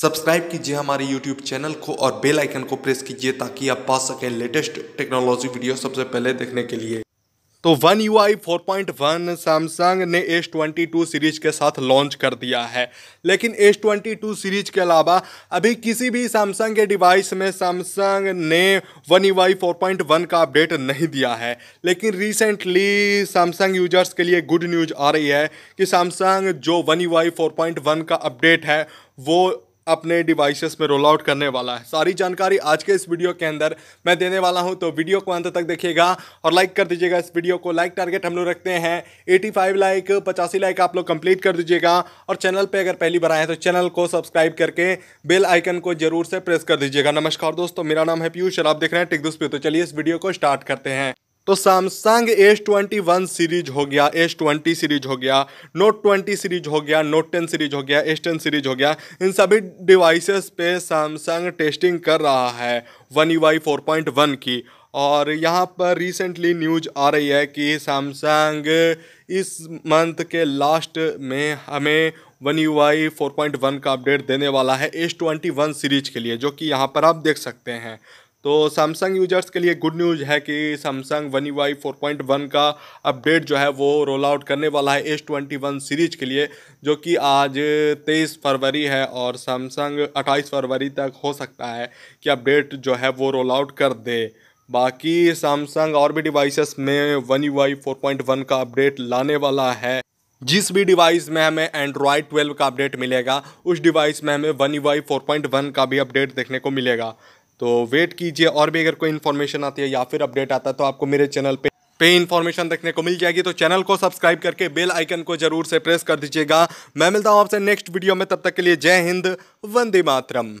subscribe कीजिए हमारे YouTube channel को और बेल आइकन को प्रेस कीजिए ताकि आप पा सकें लेटेस्ट टेक्नोलॉजी वीडियो सबसे पहले देखने के लिए तो one U I four point one Samsung ने एस ट्वेंटी टू सीरीज के साथ लॉन्च कर दिया है लेकिन एस ट्वेंटी टू सीरीज के अलावा अभी किसी भी सैमसंग के डिवाइस में सैमसंग ने one U I four point one का अपडेट नहीं दिया है लेकिन रिसेंटली सैमसंग यूजर्स के लिए गुड न्यूज आ रही है कि सैमसंग जो one U I four point one का अपडेट है वो अपने डिवाइसेस में रोल आउट करने वाला है सारी जानकारी आज के इस वीडियो के अंदर मैं देने वाला हूं तो वीडियो को अंत तक देखिएगा और लाइक कर दीजिएगा इस वीडियो को लाइक टारगेट हम लोग रखते हैं 85 लाइक पचासी लाइक आप लोग कंप्लीट कर दीजिएगा और चैनल पे अगर पहली बार आए तो चैनल को सब्सक्राइब करके बेल आइकन को जरूर से प्रेस कर दीजिएगा नमस्कार दोस्तों मेरा नाम है पीयूष और आप देख रहे हैं टिक दोस्त तो चलिए इस वीडियो को स्टार्ट करते हैं तो Samsung S twenty one series हो गया एस ट्वेंटी सीरीज हो गया नोट ट्वेंटी सीरीज हो गया नोट टेन सीरीज हो गया एस टेन सीरीज हो गया इन सभी डिवाइसेस पे सैमसंग टेस्टिंग कर रहा है one U I four point one की और यहाँ पर रिसेंटली न्यूज आ रही है कि सैमसंग इस मंथ के लास्ट में हमें one U I four point one का अपडेट देने वाला है एस ट्वेंटी वन सीरीज के लिए जो कि यहाँ पर आप देख सकते हैं तो सैमसंग यूजर्स के लिए गुड न्यूज़ है कि Samsung one U I four point one का अपडेट जो है वो रोल आउट करने वाला है एस ट्वेंटी वन सीरीज के लिए जो कि आज तेईस फरवरी है और सैमसंग अट्ठाईस फरवरी तक हो सकता है कि अपडेट जो है वो रोल आउट कर दे बाकी सैमसंग और भी डिवाइसेस में one U I four point one का अपडेट लाने वाला है जिस भी डिवाइस में हमें एंड्रॉयड 12 का अपडेट मिलेगा उस डिवाइस में हमें one U I four point one का भी अपडेट देखने को मिलेगा तो वेट कीजिए और भी अगर कोई इन्फॉर्मेशन आती है या फिर अपडेट आता है तो आपको मेरे चैनल पे पे इन्फॉर्मेशन देखने को मिल जाएगी तो चैनल को सब्सक्राइब करके बेल आइकन को जरूर से प्रेस कर दीजिएगा मैं मिलता हूँ आपसे नेक्स्ट वीडियो में तब तक के लिए जय हिंद वंदे मातरम